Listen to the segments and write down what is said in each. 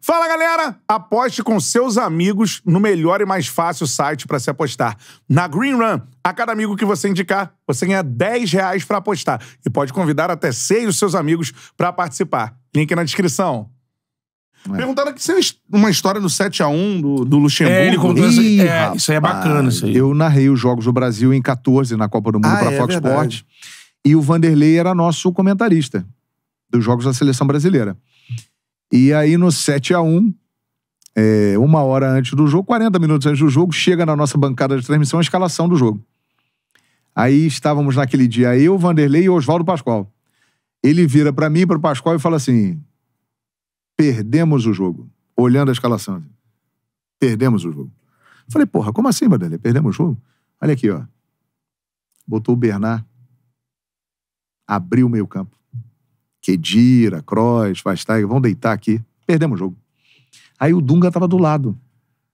Fala, galera! Aposte com seus amigos no melhor e mais fácil site para se apostar. Na Green Run, a cada amigo que você indicar, você ganha 10 reais para apostar e pode convidar até seis dos seus amigos para participar. Link na descrição. É. Perguntaram que é uma história do 7x1 do, do Luxemburgo. É, ele contou essa... Ih, é, isso aí é bacana, isso aí. Eu narrei os Jogos do Brasil em 14 na Copa do Mundo ah, para é, Fox Sports. E o Vanderlei era nosso comentarista dos Jogos da Seleção Brasileira. E aí no 7 a 1 é, uma hora antes do jogo, 40 minutos antes do jogo, chega na nossa bancada de transmissão a escalação do jogo. Aí estávamos naquele dia eu, Vanderlei e Oswaldo Pascoal. Ele vira para mim e para o Pascoal e fala assim: perdemos o jogo. Olhando a escalação. Perdemos o jogo. Eu falei, porra, como assim, Vanderlei? Perdemos o jogo? Olha aqui, ó. Botou o Bernard, abriu o meio-campo. Kedira, Kroos, Vastag, vão deitar aqui. Perdemos o jogo. Aí o Dunga estava do lado.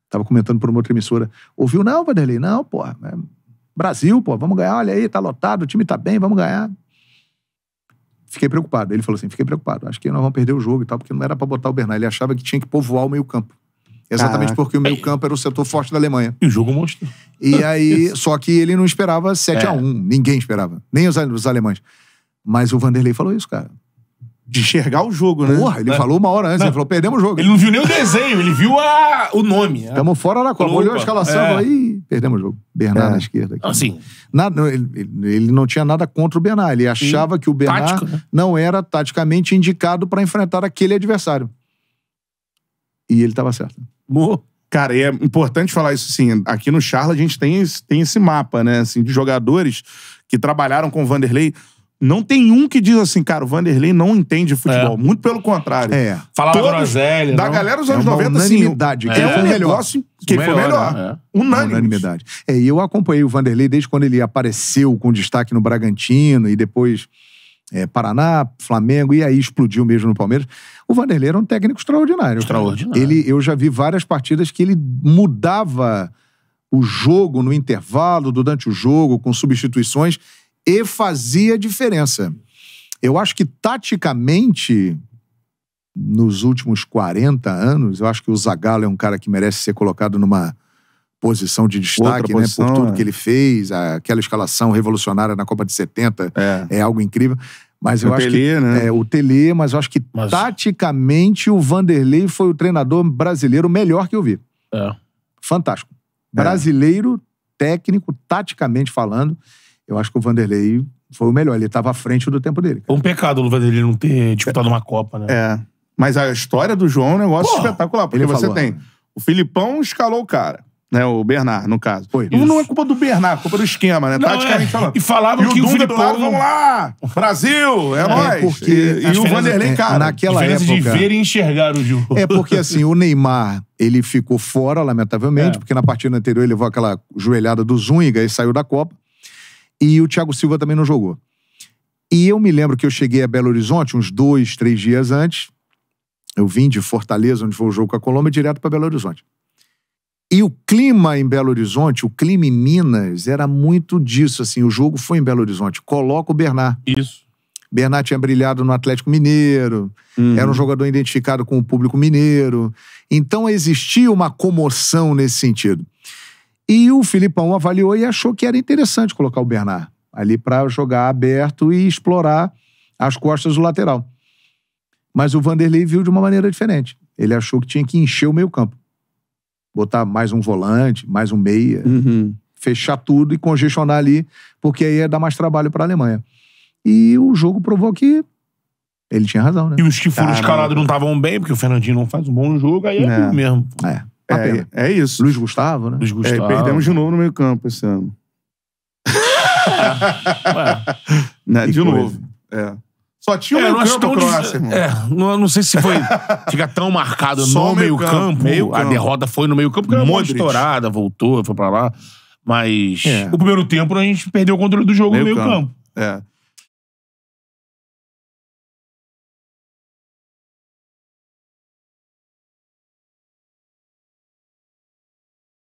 Estava comentando por uma outra emissora. Ouviu? Não, Vanderlei, não, porra. É Brasil, pô, vamos ganhar. Olha aí, tá lotado, o time tá bem, vamos ganhar. Fiquei preocupado. Ele falou assim, fiquei preocupado. Acho que nós vamos perder o jogo e tal, porque não era para botar o Bernard. Ele achava que tinha que povoar o meio campo. Exatamente Caraca. porque o meio campo era o setor forte da Alemanha. E o jogo monstro. E aí, só que ele não esperava 7 é. a 1 Ninguém esperava. Nem os, os alemães. Mas o Vanderlei falou isso, cara de enxergar o jogo, né? Porra, ele né? falou uma hora antes, não. ele falou, perdemos o jogo. Ele não viu nem o desenho, ele viu a, o nome. Né? Estamos fora da Copa. Olhou a escalação é. perdemos o jogo. Bernard é. na esquerda. Aqui. Assim. Nada, ele, ele, não tinha nada contra o Bernard, ele achava e que o Bernard tático, né? não era taticamente indicado para enfrentar aquele adversário. E ele estava certo. Cara, e é importante falar isso assim. Aqui no Charla a gente tem, tem esse mapa, né? Assim, de jogadores que trabalharam com o Vanderlei. Não tem um que diz assim, cara, o Vanderlei não entende futebol. É. Muito pelo contrário. É. Falava Todos, groselha. Da não. galera dos é anos é 90, assim, unanimidade. sim. É, é um negócio que melhor, foi melhor. Né? É. Unânime. Unanimidade. É, e eu acompanhei o Vanderlei desde quando ele apareceu com destaque no Bragantino e depois é, Paraná, Flamengo, e aí explodiu mesmo no Palmeiras. O Vanderlei era um técnico extraordinário. Extraordinário. Ele, eu já vi várias partidas que ele mudava o jogo no intervalo, durante o jogo, com substituições e fazia diferença. Eu acho que taticamente, nos últimos 40 anos, eu acho que o Zagallo é um cara que merece ser colocado numa posição de destaque, né? por tudo é. que ele fez, aquela escalação revolucionária na Copa de 70 é, é algo incrível. Mas eu o acho que, né? É, o Tele, mas eu acho que mas... taticamente o Vanderlei foi o treinador brasileiro melhor que eu vi. É. Fantástico. É. Brasileiro, técnico, taticamente falando eu acho que o Vanderlei foi o melhor. Ele estava à frente do tempo dele. Cara. um pecado o Vanderlei não ter disputado é. uma Copa, né? É. Mas a história do João é um negócio Pô, espetacular. Porque você falou. tem. O Filipão escalou o cara. Né, o Bernard, no caso. Foi. Não é culpa do Bernard, é culpa do esquema, né? Não, Taticamente é. falando. E falavam e que o Dunga Filipão... do lado, vamos lá! Brasil! É, é nóis! Porque e, e o Vanderlei, é, cara. Naquela época. de ver e enxergar o jogo. É porque, assim, o Neymar, ele ficou fora, lamentavelmente, é. porque na partida anterior ele levou aquela joelhada do Zúñiga e saiu da Copa e o Thiago Silva também não jogou. E eu me lembro que eu cheguei a Belo Horizonte uns dois, três dias antes. Eu vim de Fortaleza, onde foi o jogo com a Colômbia, direto para Belo Horizonte. E o clima em Belo Horizonte, o clima em Minas, era muito disso. Assim, o jogo foi em Belo Horizonte. Coloca o Bernard. Isso. Bernard tinha brilhado no Atlético Mineiro, uhum. era um jogador identificado com o público mineiro. Então existia uma comoção nesse sentido. E o Filipão avaliou e achou que era interessante colocar o Bernard ali para jogar aberto e explorar as costas do lateral. Mas o Vanderlei viu de uma maneira diferente. Ele achou que tinha que encher o meio-campo. Botar mais um volante, mais um meia, uhum. fechar tudo e congestionar ali, porque aí ia dar mais trabalho para a Alemanha. E o jogo provou que ele tinha razão, né? E os que foram escalados não estavam bem, porque o Fernandinho não faz um bom jogo, aí é, é. mesmo. É. É, é isso. Luiz Gustavo, né? Luiz Gustavo. É, perdemos de novo no meio campo esse ano. né? De coisa. novo. É. Só tinha é, meio campo Croácia, irmão. É, não, não sei se foi... Fica tão marcado Só no meio campo. campo. Meio a derrota foi no meio campo, porque Modric. era estourada, voltou, foi pra lá. Mas é. o primeiro tempo a gente perdeu o controle do jogo meio no meio campo. campo. É.